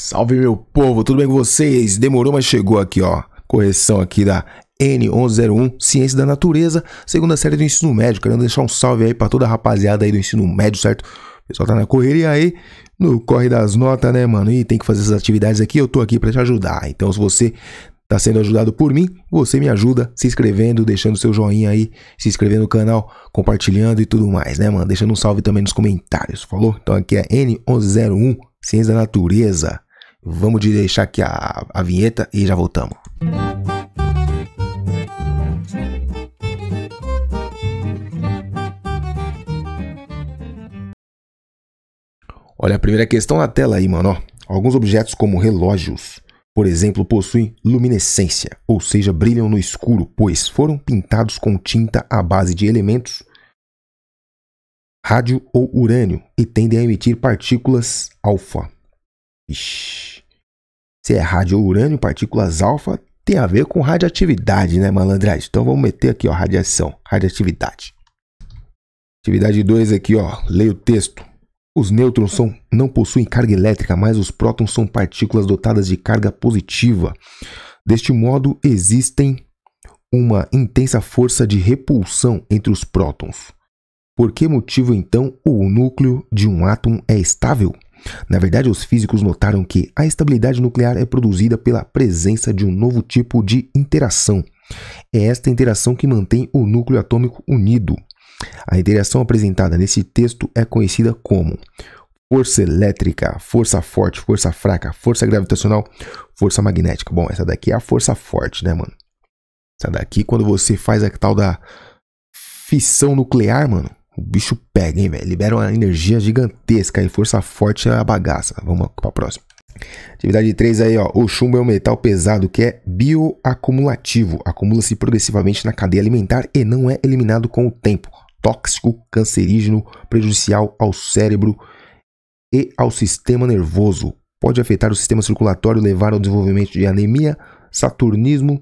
Salve meu povo, tudo bem com vocês? Demorou, mas chegou aqui, ó. Correção aqui da N1101, Ciência da Natureza, segunda série do ensino médio. Querendo deixar um salve aí para toda a rapaziada aí do ensino médio, certo? O pessoal tá na correria aí, no corre das notas, né, mano? E tem que fazer essas atividades aqui, eu tô aqui para te ajudar. Então, se você tá sendo ajudado por mim, você me ajuda se inscrevendo, deixando seu joinha aí, se inscrevendo no canal, compartilhando e tudo mais, né, mano? Deixando um salve também nos comentários, falou? Então aqui é N1101, Ciência da Natureza. Vamos deixar aqui a, a vinheta e já voltamos. Olha a primeira questão na tela aí, mano. Alguns objetos, como relógios, por exemplo, possuem luminescência, ou seja, brilham no escuro, pois foram pintados com tinta à base de elementos rádio ou urânio e tendem a emitir partículas alfa. Ixi se é rádio urânio, partículas alfa, tem a ver com radioatividade, né, malandragem? Então vamos meter aqui, ó, radiação, radioatividade. Atividade 2 aqui, ó, leia o texto. Os nêutrons são, não possuem carga elétrica, mas os prótons são partículas dotadas de carga positiva. Deste modo, existem uma intensa força de repulsão entre os prótons. Por que motivo então o núcleo de um átomo é estável? Na verdade, os físicos notaram que a estabilidade nuclear é produzida pela presença de um novo tipo de interação. É esta interação que mantém o núcleo atômico unido. A interação apresentada nesse texto é conhecida como força elétrica, força forte, força fraca, força gravitacional, força magnética. Bom, essa daqui é a força forte, né, mano? Essa daqui, quando você faz a tal da fissão nuclear, mano, o bicho pega, hein, velho? Libera uma energia gigantesca e força forte é a bagaça. Vamos pra próxima. Atividade 3 aí, ó. O chumbo é um metal pesado que é bioacumulativo. Acumula-se progressivamente na cadeia alimentar e não é eliminado com o tempo. Tóxico, cancerígeno, prejudicial ao cérebro e ao sistema nervoso. Pode afetar o sistema circulatório, levar ao desenvolvimento de anemia, saturnismo,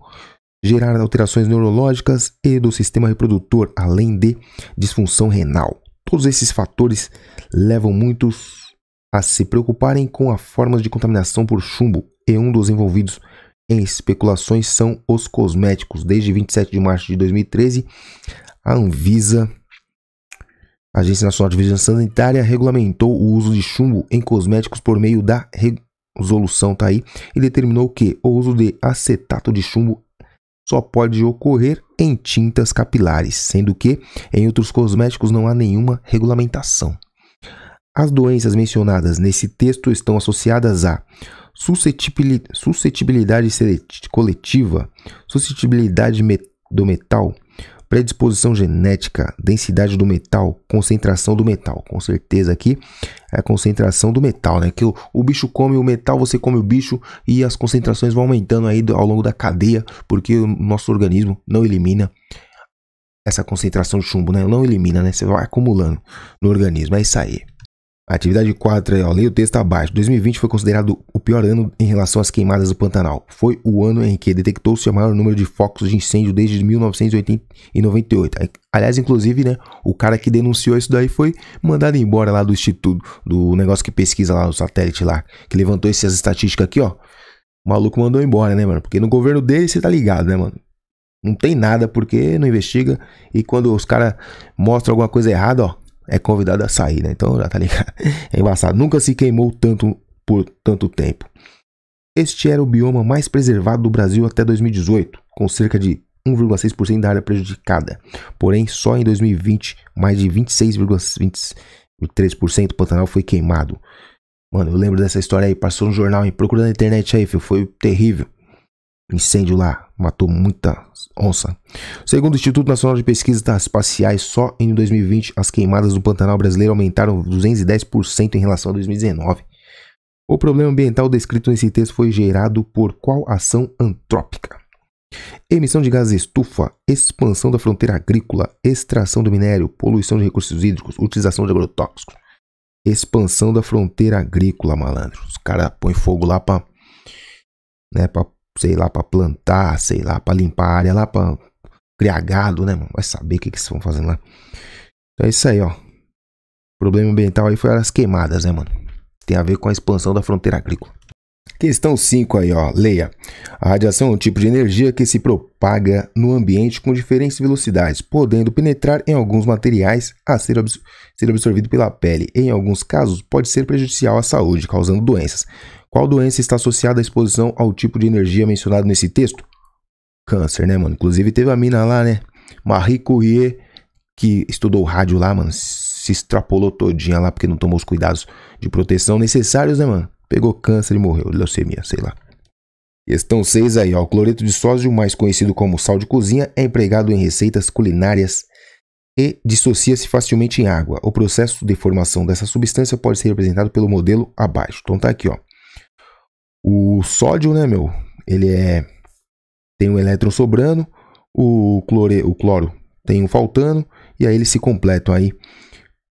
gerar alterações neurológicas e do sistema reprodutor, além de disfunção renal. Todos esses fatores levam muitos a se preocuparem com a forma de contaminação por chumbo, e um dos envolvidos em especulações são os cosméticos. Desde 27 de março de 2013, a Anvisa, a Agência Nacional de Vigilância Sanitária, regulamentou o uso de chumbo em cosméticos por meio da resolução tá aí, e determinou que o uso de acetato de chumbo só pode ocorrer em tintas capilares, sendo que em outros cosméticos não há nenhuma regulamentação. As doenças mencionadas nesse texto estão associadas a suscetibilidade coletiva, suscetibilidade do metal, predisposição genética, densidade do metal, concentração do metal. Com certeza aqui é a concentração do metal, né? Que o, o bicho come o metal, você come o bicho e as concentrações vão aumentando aí ao longo da cadeia, porque o nosso organismo não elimina essa concentração de chumbo, né? Não elimina, né? Você vai acumulando no organismo. É isso aí. Atividade 4, é, ó, leio o texto abaixo. 2020 foi considerado o pior ano em relação às queimadas do Pantanal. Foi o ano em que detectou-se o maior número de focos de incêndio desde 1998. Aliás, inclusive, né, o cara que denunciou isso daí foi mandado embora lá do instituto, do negócio que pesquisa lá, o satélite lá, que levantou essas estatísticas aqui, ó. O maluco mandou embora, né, mano? Porque no governo dele você tá ligado, né, mano? Não tem nada porque não investiga e quando os caras mostram alguma coisa errada, ó, é convidado a sair, né? Então já tá ligado. É embaçado. Nunca se queimou tanto por tanto tempo. Este era o bioma mais preservado do Brasil até 2018, com cerca de 1,6% da área prejudicada. Porém, só em 2020, mais de 26,23% do Pantanal foi queimado. Mano, eu lembro dessa história aí, passou no jornal em procurando na internet aí, filho, foi terrível incêndio lá, matou muita onça. Segundo o Instituto Nacional de Pesquisas Espaciais, só em 2020 as queimadas do Pantanal brasileiro aumentaram 210% em relação a 2019. O problema ambiental descrito nesse texto foi gerado por qual ação antrópica? Emissão de gases estufa, expansão da fronteira agrícola, extração do minério, poluição de recursos hídricos, utilização de agrotóxicos. Expansão da fronteira agrícola, malandro. Os caras põem fogo lá para, né, sei lá, para plantar, sei lá, para limpar a área lá, para criar gado, né, mano? Vai saber o que, que vocês vão fazendo lá. Então é isso aí, ó. O problema ambiental aí foi as queimadas, né, mano? Tem a ver com a expansão da fronteira agrícola. Questão 5 aí, ó. Leia. A radiação é um tipo de energia que se propaga no ambiente com diferentes velocidades, podendo penetrar em alguns materiais a ser, absor ser absorvido pela pele. Em alguns casos, pode ser prejudicial à saúde, causando doenças. Qual doença está associada à exposição ao tipo de energia mencionado nesse texto? Câncer, né, mano? Inclusive teve a mina lá, né? Marie Curie, que estudou rádio lá, mano. Se extrapolou todinha lá porque não tomou os cuidados de proteção necessários, né, mano? Pegou câncer e morreu. Leucemia, sei lá. Questão 6 aí, ó. O cloreto de sódio, mais conhecido como sal de cozinha, é empregado em receitas culinárias e dissocia-se facilmente em água. O processo de formação dessa substância pode ser representado pelo modelo abaixo. Então tá aqui, ó. O sódio, né, meu? Ele é. Tem um elétron sobrando, o, clore, o cloro tem um faltando, e aí eles se completam aí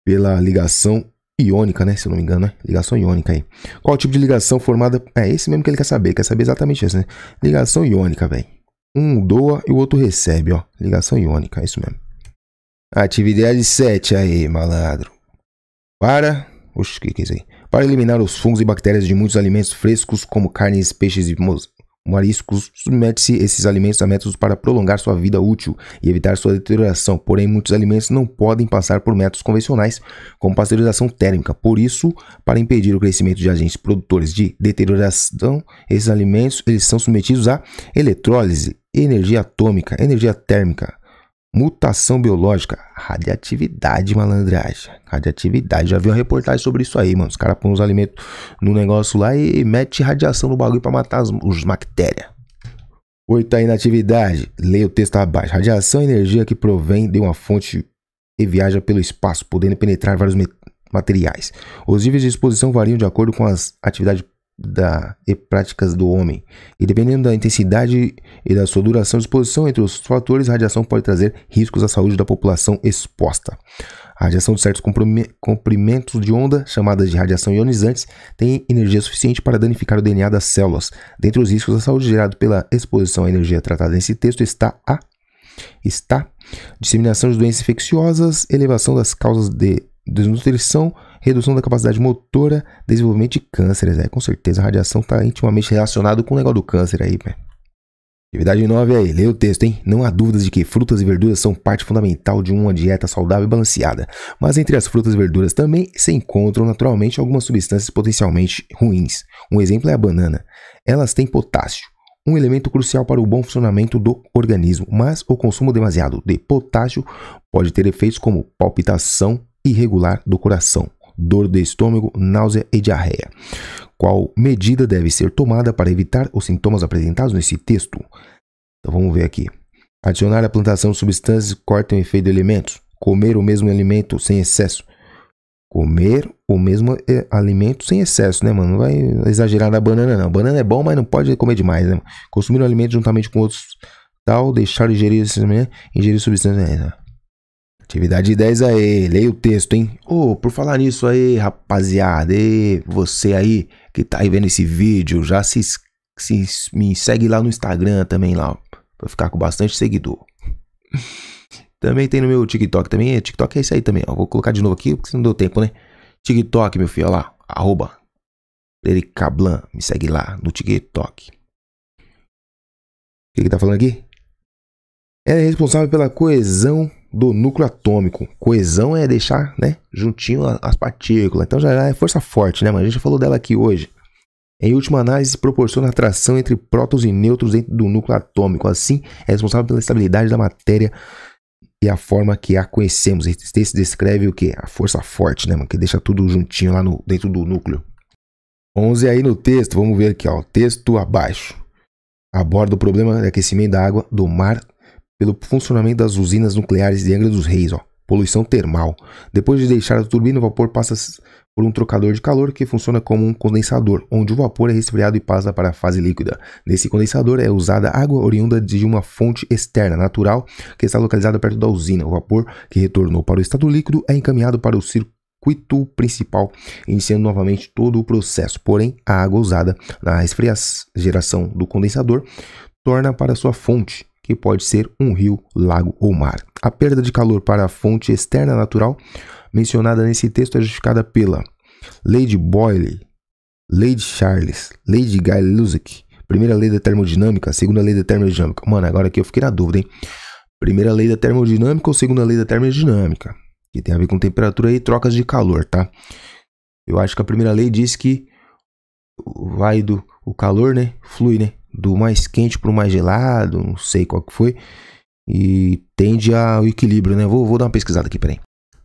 pela ligação iônica, né? Se eu não me engano, né? Ligação iônica aí. Qual tipo de ligação formada? É esse mesmo que ele quer saber, quer saber exatamente isso, né? Ligação iônica, velho. Um doa e o outro recebe, ó. Ligação iônica, é isso mesmo. Atividade 7 aí, malandro. Para. Oxe, o que que é isso aí? para eliminar os fungos e bactérias de muitos alimentos frescos, como carnes, peixes e mariscos, submete-se esses alimentos a métodos para prolongar sua vida útil e evitar sua deterioração. Porém, muitos alimentos não podem passar por métodos convencionais, como pasteurização térmica. Por isso, para impedir o crescimento de agentes produtores de deterioração, esses alimentos eles são submetidos à eletrólise, energia atômica, energia térmica Mutação biológica, radiatividade, malandragem. Radiatividade. Já vi uma reportagem sobre isso aí, mano. Os caras põem os alimentos no negócio lá e mete radiação no bagulho para matar as, os bactérias. Oita inatividade. Leia o texto abaixo. Radiação é energia que provém de uma fonte e viaja pelo espaço, podendo penetrar vários materiais. Os níveis de exposição variam de acordo com as atividades da, e práticas do homem. E dependendo da intensidade e da sua duração de exposição entre os fatores, a radiação pode trazer riscos à saúde da população exposta. A radiação de certos comprimentos de onda, chamadas de radiação ionizantes, tem energia suficiente para danificar o DNA das células. Dentre os riscos à saúde gerados pela exposição à energia tratada nesse texto está a está disseminação de doenças infecciosas, elevação das causas de desnutrição, redução da capacidade motora, desenvolvimento de cânceres. É, com certeza a radiação está intimamente relacionada com o negócio do câncer aí, velho. Atividade 9 é aí, leia o texto, hein? Não há dúvidas de que frutas e verduras são parte fundamental de uma dieta saudável e balanceada, mas entre as frutas e verduras também se encontram naturalmente algumas substâncias potencialmente ruins. Um exemplo é a banana. Elas têm potássio, um elemento crucial para o bom funcionamento do organismo, mas o consumo demasiado de potássio pode ter efeitos como palpitação irregular do coração, dor de estômago, náusea e diarreia. Qual medida deve ser tomada para evitar os sintomas apresentados nesse texto? Então vamos ver aqui. Adicionar à plantação de substâncias que cortem o efeito de alimentos. Comer o mesmo alimento sem excesso. Comer o mesmo eh, alimento sem excesso, né, mano? Não vai exagerar na banana, não. Banana é bom, mas não pode comer demais, né? Consumir o alimento juntamente com outros, tal, deixar ingerir, né, ingerir substâncias. Né? Atividade 10 aí, leia o texto, hein? Ô, oh, por falar nisso aí, rapaziada, e você aí que tá aí vendo esse vídeo, já se, se me segue lá no Instagram também lá, pra ficar com bastante seguidor. também tem no meu TikTok também, é, TikTok é isso aí também, ó. Vou colocar de novo aqui, porque não deu tempo, né? TikTok, meu filho, ó lá, arroba me segue lá no TikTok. O que, que tá falando aqui? É responsável pela coesão do núcleo atômico. Coesão é deixar, né, juntinho as partículas. Então já, é força forte, né, mano? A gente já falou dela aqui hoje. Em última análise, proporciona atração entre prótons e nêutrons dentro do núcleo atômico. Assim, é responsável pela estabilidade da matéria e a forma que a conhecemos. Esse texto descreve o que? A força forte, né, mano? Que deixa tudo juntinho lá no, dentro do núcleo. 11 aí no texto, vamos ver aqui, ó. texto abaixo. Aborda o problema de aquecimento da água do mar pelo funcionamento das usinas nucleares de Angra dos Reis, ó, poluição termal. Depois de deixar a turbina, o vapor passa por um trocador de calor que funciona como um condensador, onde o vapor é resfriado e passa para a fase líquida. Nesse condensador é usada água oriunda de uma fonte externa natural que está localizada perto da usina. O vapor que retornou para o estado líquido é encaminhado para o circuito circuito principal, iniciando novamente todo o processo. Porém, a água usada na geração do condensador torna para sua fonte que pode ser um rio, lago ou mar. A perda de calor para a fonte externa natural mencionada nesse texto é justificada pela Lei de Boyle, Lei de Charles, Lei de gay Lusick, primeira lei da termodinâmica, segunda lei da termodinâmica. Mano, agora aqui eu fiquei na dúvida, hein? Primeira lei da termodinâmica ou segunda lei da termodinâmica? Que tem a ver com temperatura e trocas de calor, tá? Eu acho que a primeira lei diz que vai do o calor, né? Flui, né? do mais quente para o mais gelado, não sei qual que foi, e tende ao equilíbrio, né? Vou, vou dar uma pesquisada aqui, peraí.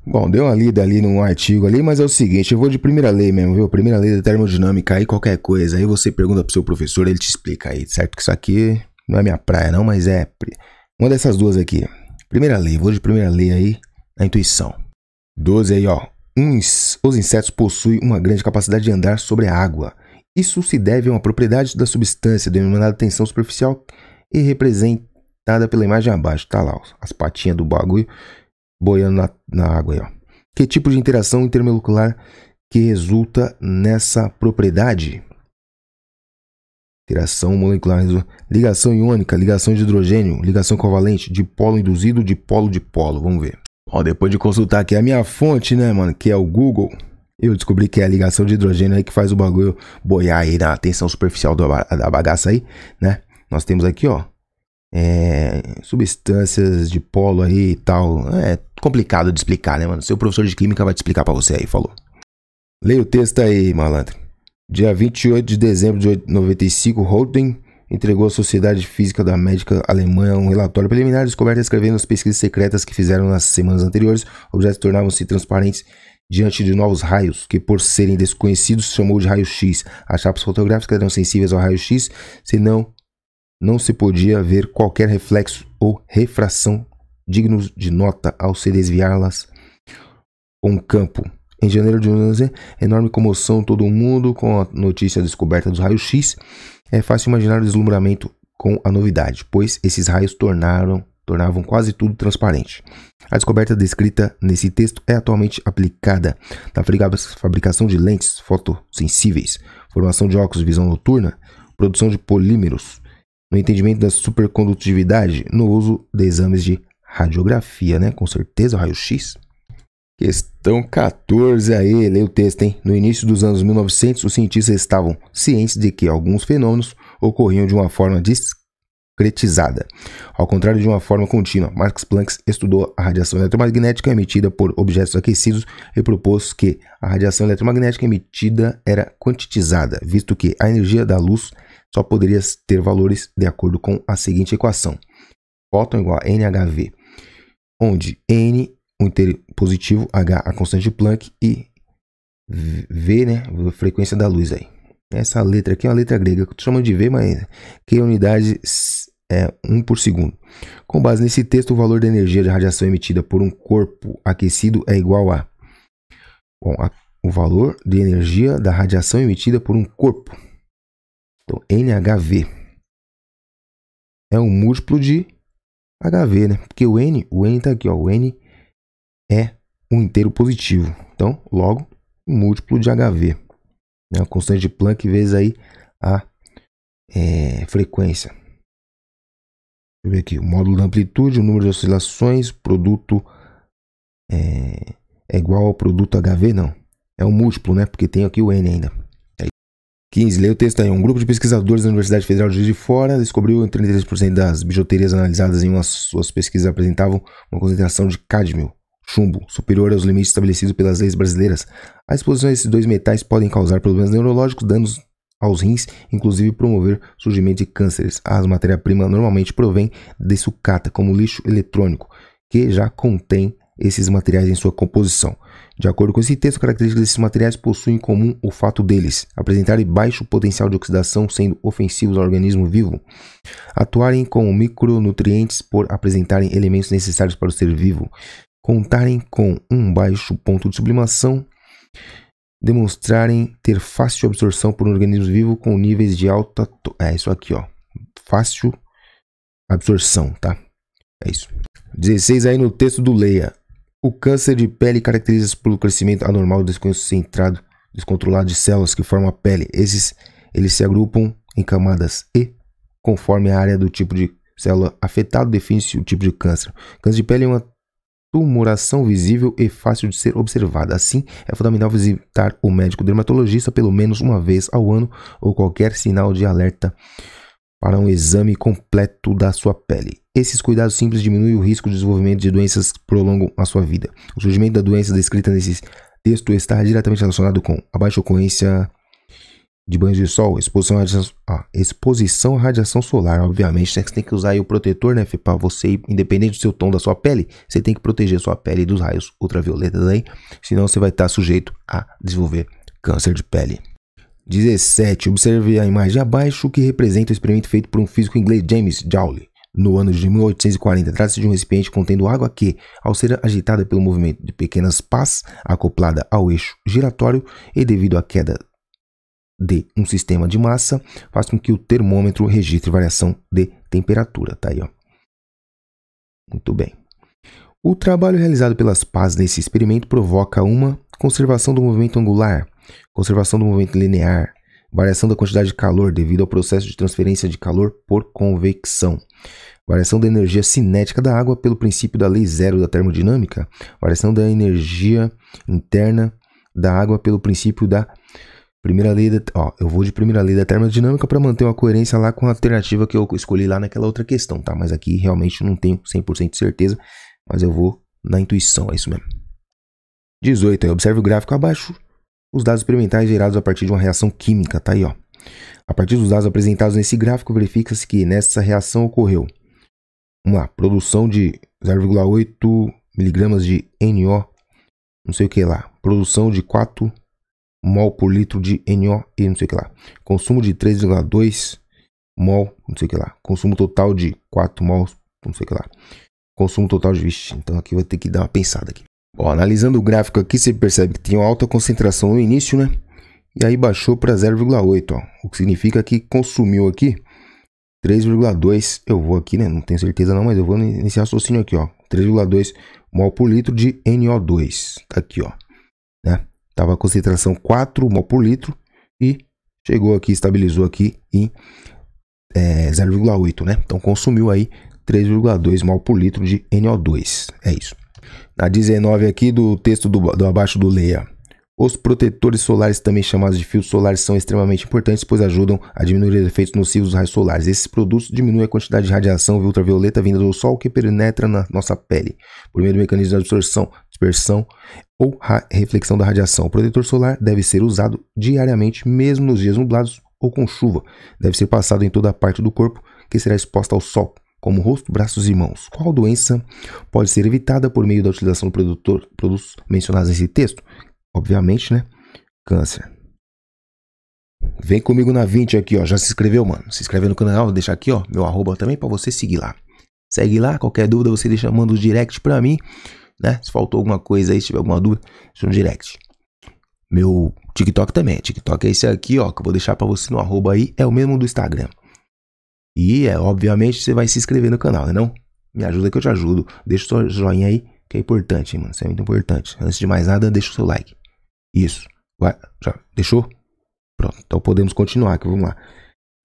Bom, deu uma lida ali num artigo ali, mas é o seguinte, eu vou de primeira lei mesmo, viu? Primeira lei da termodinâmica aí, qualquer coisa, aí você pergunta pro seu professor, ele te explica aí, certo? Que isso aqui não é minha praia não, mas é uma dessas duas aqui. Primeira lei, vou de primeira lei aí, a intuição. 12 aí, ó. Uns, os insetos possuem uma grande capacidade de andar sobre a água. Isso se deve a uma propriedade da substância denominada tensão superficial e representada pela imagem abaixo. Tá lá, ó, as patinhas do bagulho boiando na, na água aí, ó. Que tipo de interação intermolecular que resulta nessa propriedade? Interação molecular, ligação iônica, ligação de hidrogênio, ligação covalente, dipolo induzido, dipolo dipolo. Vamos ver. Ó, depois de consultar aqui a minha fonte, né, mano, que é o Google. Eu descobri que é a ligação de hidrogênio aí que faz o bagulho boiar aí na tensão superficial do, da bagaça aí, né? Nós temos aqui, ó, é, substâncias de polo aí e tal. É complicado de explicar, né, mano? Seu professor de química vai te explicar para você aí, falou. Leia o texto aí, malandro. Dia 28 de dezembro de 95, Holden entregou à Sociedade Física da Médica Alemã um relatório preliminar descoberto escrevendo as pesquisas secretas que fizeram nas semanas anteriores. Objetos tornavam-se transparentes diante de novos raios, que por serem desconhecidos chamou de raio-x. As chapas fotográficas eram sensíveis ao raio-x, senão não se podia ver qualquer reflexo ou refração dignos de nota ao se desviá-las com um campo. Em janeiro de 2011, enorme comoção todo o mundo com a notícia da descoberta dos raios X. É fácil imaginar o deslumbramento com a novidade, pois esses raios tornaram tornavam quase tudo transparente. A descoberta descrita nesse texto é atualmente aplicada na fabricação de lentes fotossensíveis, formação de óculos de visão noturna, produção de polímeros, no entendimento da supercondutividade, no uso de exames de radiografia, né? Com certeza, raio-x. Questão 14 aí, leia o texto, hein? No início dos anos 1900, os cientistas estavam cientes de que alguns fenômenos ocorriam de uma forma dis concretizada. Ao contrário de uma forma contínua, Max Planck estudou a radiação eletromagnética emitida por objetos aquecidos e propôs que a radiação eletromagnética emitida era quantitizada, visto que a energia da luz só poderia ter valores de acordo com a seguinte equação: fóton igual a nhv, onde n o inteiro positivo, h a constante de Planck e v, né, a frequência da luz aí. Essa letra aqui é uma letra grega que chamam de V, mas que é unidade é 1 por segundo. Com base nesse texto, o valor da energia de radiação emitida por um corpo aquecido é igual a. Bom, a, o valor de energia da radiação emitida por um corpo. Então, NHV é um múltiplo de HV, né? Porque o N, o N tá aqui, ó. O N é um inteiro positivo. Então, logo, múltiplo de HV. Né? A constante de Planck vezes aí a é, frequência. Deixa eu ver aqui. O módulo da amplitude, o número de oscilações, produto é, é igual ao produto HV? Não. É um múltiplo, né? Porque tem aqui o N ainda. 15. É leia o texto aí. Um grupo de pesquisadores da Universidade Federal de Juiz de Fora descobriu que 33% das bijuterias analisadas em uma suas pesquisas apresentavam uma concentração de cádmio chumbo, superior aos limites estabelecidos pelas leis brasileiras. A exposição a esses dois metais podem causar problemas neurológicos, danos aos rins, inclusive promover surgimento de cânceres. As matéria-prima normalmente provém de sucata, como lixo eletrônico, que já contém esses materiais em sua composição. De acordo com esse texto, características desses materiais possuem em comum o fato deles apresentarem baixo potencial de oxidação, sendo ofensivos ao organismo vivo, atuarem como micronutrientes por apresentarem elementos necessários para o ser vivo, contarem com um baixo ponto de sublimação, demonstrarem ter fácil absorção por um organismo vivo com níveis de alta. É isso aqui, ó. Fácil absorção, tá? É isso. 16 aí no texto do Leia. O câncer de pele caracteriza-se pelo crescimento anormal desconcentrado, descontrolado de células que formam a pele. Esses eles se agrupam em camadas e, conforme a área do tipo de célula afetado, define-se o tipo de câncer. Câncer de pele é uma tumuração visível e fácil de ser observada. Assim, é fundamental visitar o médico dermatologista pelo menos uma vez ao ano ou qualquer sinal de alerta para um exame completo da sua pele. Esses cuidados simples diminuem o risco de desenvolvimento de doenças que prolongam a sua vida. O surgimento da doença descrita nesse texto está diretamente relacionado com a baixa ocorrência de banho de sol, exposição à radiação, exposição à radiação solar, obviamente, né, que você tem que usar aí o protetor, né, para você, independente do seu tom da sua pele, você tem que proteger a sua pele dos raios ultravioletas aí, senão você vai estar tá sujeito a desenvolver câncer de pele. 17. Observe a imagem abaixo que representa o experimento feito por um físico inglês James Joule no ano de 1840. Trata-se de um recipiente contendo água que, ao ser agitada pelo movimento de pequenas pás acoplada ao eixo giratório e devido à queda de um sistema de massa faz com que o termômetro registre variação de temperatura. Tá aí, ó. Muito bem. O trabalho realizado pelas pás nesse experimento provoca uma conservação do movimento angular, conservação do movimento linear, variação da quantidade de calor devido ao processo de transferência de calor por convecção, variação da energia cinética da água pelo princípio da lei zero da termodinâmica, variação da energia interna da água pelo princípio da Primeira lei, da, ó, eu vou de primeira lei da termodinâmica para manter uma coerência lá com a alternativa que eu escolhi lá naquela outra questão, tá? Mas aqui realmente não tenho 100% de certeza, mas eu vou na intuição, é isso mesmo. 18, observe o gráfico abaixo, os dados experimentais gerados a partir de uma reação química, tá aí, ó. A partir dos dados apresentados nesse gráfico, verifica-se que nessa reação ocorreu uma produção de 0,8 miligramas de NO, não sei o que lá, produção de 4 mol por litro de NO e não sei o que lá. Consumo de 3,2 mol, não sei o que lá. Consumo total de 4 mol, não sei o que lá. Consumo total de. Vixe, então aqui vai ter que dar uma pensada aqui. analisando o gráfico aqui, você percebe que tinha uma alta concentração no início, né? E aí baixou para 0,8, o que significa que consumiu aqui 3,2. Eu vou aqui, né? Não tenho certeza não, mas eu vou nesse raciocínio aqui, ó. 3,2 mol por litro de NO2. Tá aqui, ó estava a concentração 4 mol por litro e chegou aqui, estabilizou aqui em é, 0,8, né? Então consumiu aí 3,2 mol por litro de NO2. É isso. Na 19 aqui do texto do, do abaixo do leia. Os protetores solares, também chamados de fios solares, são extremamente importantes, pois ajudam a diminuir os efeitos nocivos dos raios solares. Esses produtos diminuem a quantidade de radiação ultravioleta vinda do sol que penetra na nossa pele, por meio do mecanismo de absorção, dispersão ou reflexão da radiação. O protetor solar deve ser usado diariamente, mesmo nos dias nublados ou com chuva. Deve ser passado em toda a parte do corpo que será exposta ao sol, como rosto, braços e mãos. Qual doença pode ser evitada por meio da utilização do produtor, produtos mencionados nesse texto? obviamente, né? Câncer. Vem comigo na 20 aqui, ó. Já se inscreveu, mano? Se inscreveu no canal, vou deixar aqui, ó, meu arroba também para você seguir lá. Segue lá, qualquer dúvida você deixa, manda um direct para mim, né? Se faltou alguma coisa aí, se tiver alguma dúvida, deixa um direct. Meu TikTok também, é TikTok é esse aqui, ó, que eu vou deixar para você no arroba aí, é o mesmo do Instagram. E, é, obviamente, você vai se inscrever no canal, né não? Me ajuda que eu te ajudo. Deixa o seu joinha aí, que é importante, hein, mano. Isso é muito importante. Antes de mais nada, deixa o seu like. Isso. Vai, já deixou? Pronto, então podemos continuar aqui, vamos lá.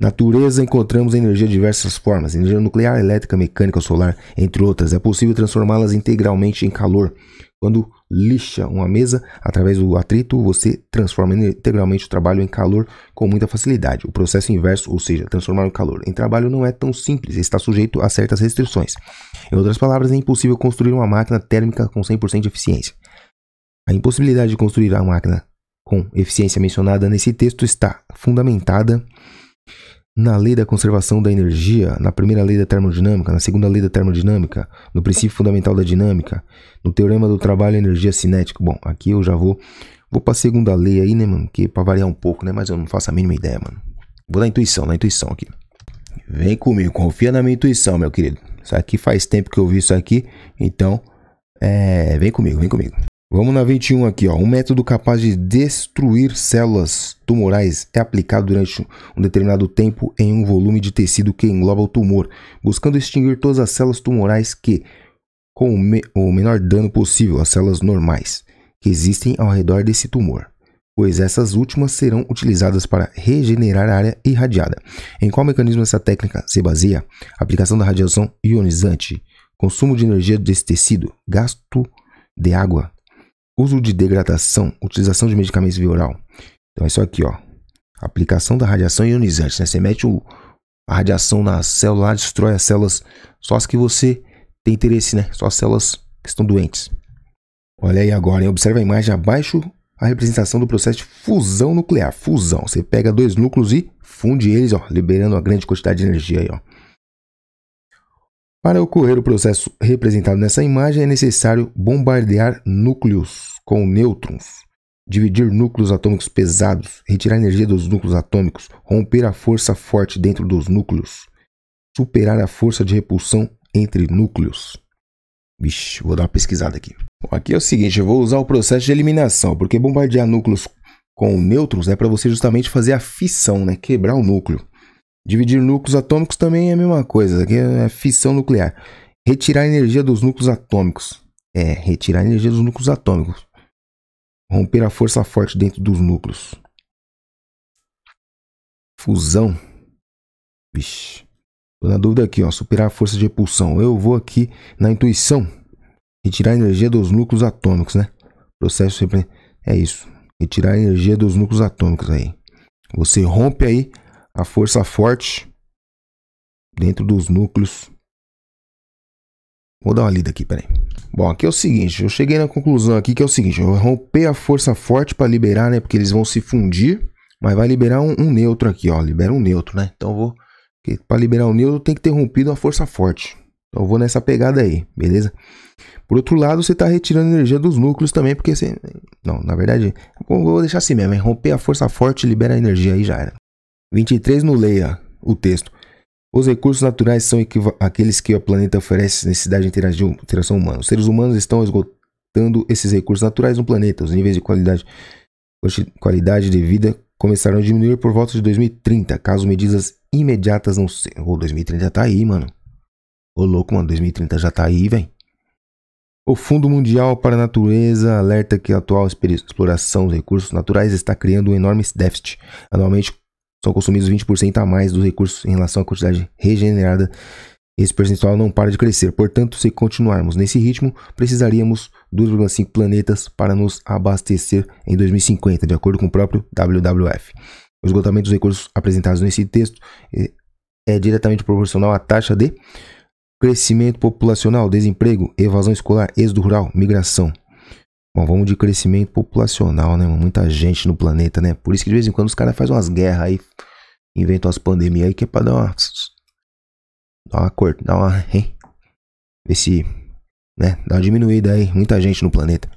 Natureza encontramos energia de diversas formas, energia nuclear, elétrica, mecânica, solar, entre outras. É possível transformá-las integralmente em calor. Quando lixa uma mesa através do atrito, você transforma integralmente o trabalho em calor com muita facilidade. O processo inverso, ou seja, transformar o calor em trabalho, não é tão simples, está sujeito a certas restrições. Em outras palavras, é impossível construir uma máquina térmica com 100% de eficiência. A impossibilidade de construir a máquina com eficiência mencionada nesse texto está fundamentada na lei da conservação da energia, na primeira lei da termodinâmica, na segunda lei da termodinâmica, no princípio fundamental da dinâmica, no teorema do trabalho e energia cinética. Bom, aqui eu já vou vou para a segunda lei aí, né, mano, que é para variar um pouco, né, mas eu não faço a mínima ideia, mano. Vou na intuição, na intuição aqui. Vem comigo, confia na minha intuição, meu querido. Isso aqui faz tempo que eu vi isso aqui, então é, vem comigo, vem comigo. Vamos na 21 aqui, ó. Um método capaz de destruir células tumorais é aplicado durante um determinado tempo em um volume de tecido que engloba o tumor, buscando extinguir todas as células tumorais que, com o, me o menor dano possível as células normais que existem ao redor desse tumor, pois essas últimas serão utilizadas para regenerar a área irradiada. Em qual mecanismo essa técnica se baseia? Aplicação da radiação ionizante, consumo de energia desse tecido, gasto de água Uso de degradação, utilização de medicamentos via oral. Então é isso aqui, ó. Aplicação da radiação ionizante, né? Você mete o, a radiação na célula, destrói as células, só as que você tem interesse, né? Só as células que estão doentes. Olha aí agora, hein? observa a imagem abaixo a representação do processo de fusão nuclear. Fusão, você pega dois núcleos e funde eles, ó, liberando uma grande quantidade de energia aí, ó. Para ocorrer o processo representado nessa imagem, é necessário bombardear núcleos com nêutrons, dividir núcleos atômicos pesados, retirar energia dos núcleos atômicos, romper a força forte dentro dos núcleos, superar a força de repulsão entre núcleos. Vixe, vou dar uma pesquisada aqui. Bom, aqui é o seguinte, eu vou usar o processo de eliminação, porque bombardear núcleos com nêutrons é para você justamente fazer a fissão, né? quebrar o núcleo. Dividir núcleos atômicos também é a mesma coisa, aqui é, é fissão nuclear. Retirar energia dos núcleos atômicos. É, retirar energia dos núcleos atômicos. Romper a força forte dentro dos núcleos. Fusão. Vixe. Tô na dúvida aqui, ó. Superar a força de repulsão. Eu vou aqui na intuição. Retirar a energia dos núcleos atômicos, né? Processo. sempre É isso. Retirar a energia dos núcleos atômicos aí. Você rompe aí a força forte dentro dos núcleos. Vou dar uma lida aqui, peraí. Bom, aqui é o seguinte, eu cheguei na conclusão aqui que é o seguinte, eu vou romper a força forte para liberar, né, porque eles vão se fundir, mas vai liberar um, um neutro aqui, ó, libera um neutro, né? Então vou para liberar o neutro tem que ter rompido a força forte. Então eu vou nessa pegada aí, beleza? Por outro lado, você está retirando energia dos núcleos também, porque você... Não, na verdade, vou deixar assim mesmo. Romper a força forte libera a energia aí já era. 23 no leia o texto. Os recursos naturais são aqueles que o planeta oferece necessidade de interagir, interação humana. Os seres humanos estão esgotando esses recursos naturais no planeta. Os níveis de qualidade, qualidade de vida começaram a diminuir por volta de 2030, caso medidas imediatas não sejam. Ô, 2030 já tá aí, mano. Ô, louco, mano, 2030 já tá aí, velho. O Fundo Mundial para a Natureza alerta que a atual exploração dos recursos naturais está criando um enorme déficit. Anualmente, são consumidos 20% a mais dos recursos em relação à quantidade regenerada. Esse percentual não para de crescer. Portanto, se continuarmos nesse ritmo, precisaríamos 2,5 planetas para nos abastecer em 2050, de acordo com o próprio WWF. O esgotamento dos recursos apresentados nesse texto eh, é diretamente proporcional à taxa de crescimento populacional, desemprego, evasão escolar, êxodo rural, migração, Bom, vamos de crescimento populacional, né? Muita gente no planeta, né? Por isso que de vez em quando os caras fazem umas guerras aí, inventam umas pandemias aí que é pra dar uma. dar uma corta, dar uma. Hein? se. né? Dá uma diminuída aí. Muita gente no planeta.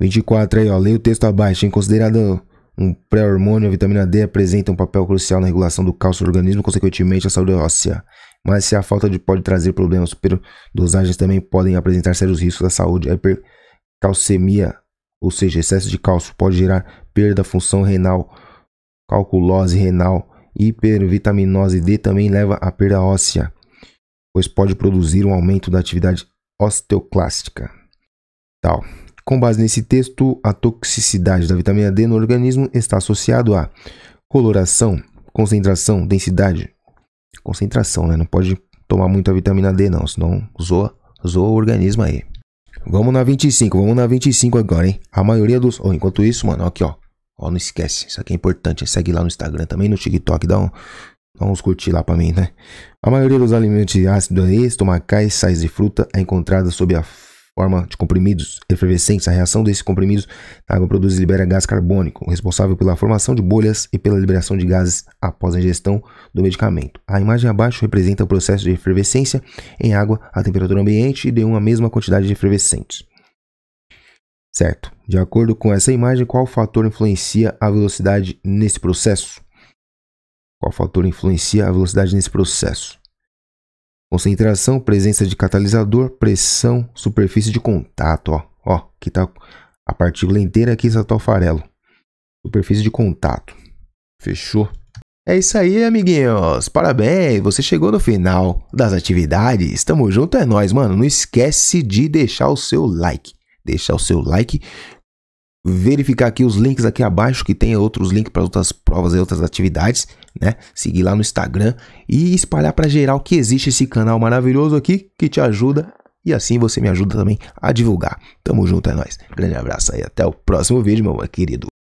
24 aí, ó. Leia o texto abaixo, hein? Considerado um pré-hormônio, a vitamina D apresenta um papel crucial na regulação do cálcio do organismo, consequentemente a saúde é óssea. Mas se a falta de pode trazer problemas, dosagens também podem apresentar sérios riscos à saúde. Calcemia, ou seja, excesso de cálcio, pode gerar perda da função renal, calculose renal, hipervitaminose D também leva à perda óssea, pois pode produzir um aumento da atividade osteoclástica. Tal. Com base nesse texto, a toxicidade da vitamina D no organismo está associado a coloração, concentração, densidade. Concentração, né? Não pode tomar muita vitamina D não, senão zoa, zoa o organismo aí. Vamos na 25, vamos na 25 agora, hein? A maioria dos. Oh, enquanto isso, mano, aqui, ó. Ó, não esquece, isso aqui é importante. Segue lá no Instagram também, no TikTok, dá, um, dá uns curtir lá pra mim, né? A maioria dos alimentos ácidos ácido estomacais, sais de fruta, é encontrada sob a forma de comprimidos efervescentes. A reação desses comprimidos na água produz e libera gás carbônico, responsável pela formação de bolhas e pela liberação de gases após a ingestão do medicamento. A imagem abaixo representa o processo de efervescência em água à temperatura ambiente e de uma mesma quantidade de efervescentes. Certo. De acordo com essa imagem, qual fator influencia a velocidade nesse processo? Qual fator influencia a velocidade nesse processo? Concentração, presença de catalisador, pressão, superfície de contato, ó. Ó, que tá a partícula inteira aqui só tá é o farelo. Superfície de contato. Fechou? É isso aí, amiguinhos. Parabéns, você chegou no final das atividades. Tamo junto, é nós, mano. Não esquece de deixar o seu like. Deixar o seu like. Verificar aqui os links aqui abaixo que tem outros links para outras provas e outras atividades né? Seguir lá no Instagram e espalhar para geral que existe esse canal maravilhoso aqui que te ajuda e assim você me ajuda também a divulgar. Tamo junto, é nóis. Grande abraço aí, até o próximo vídeo, meu querido.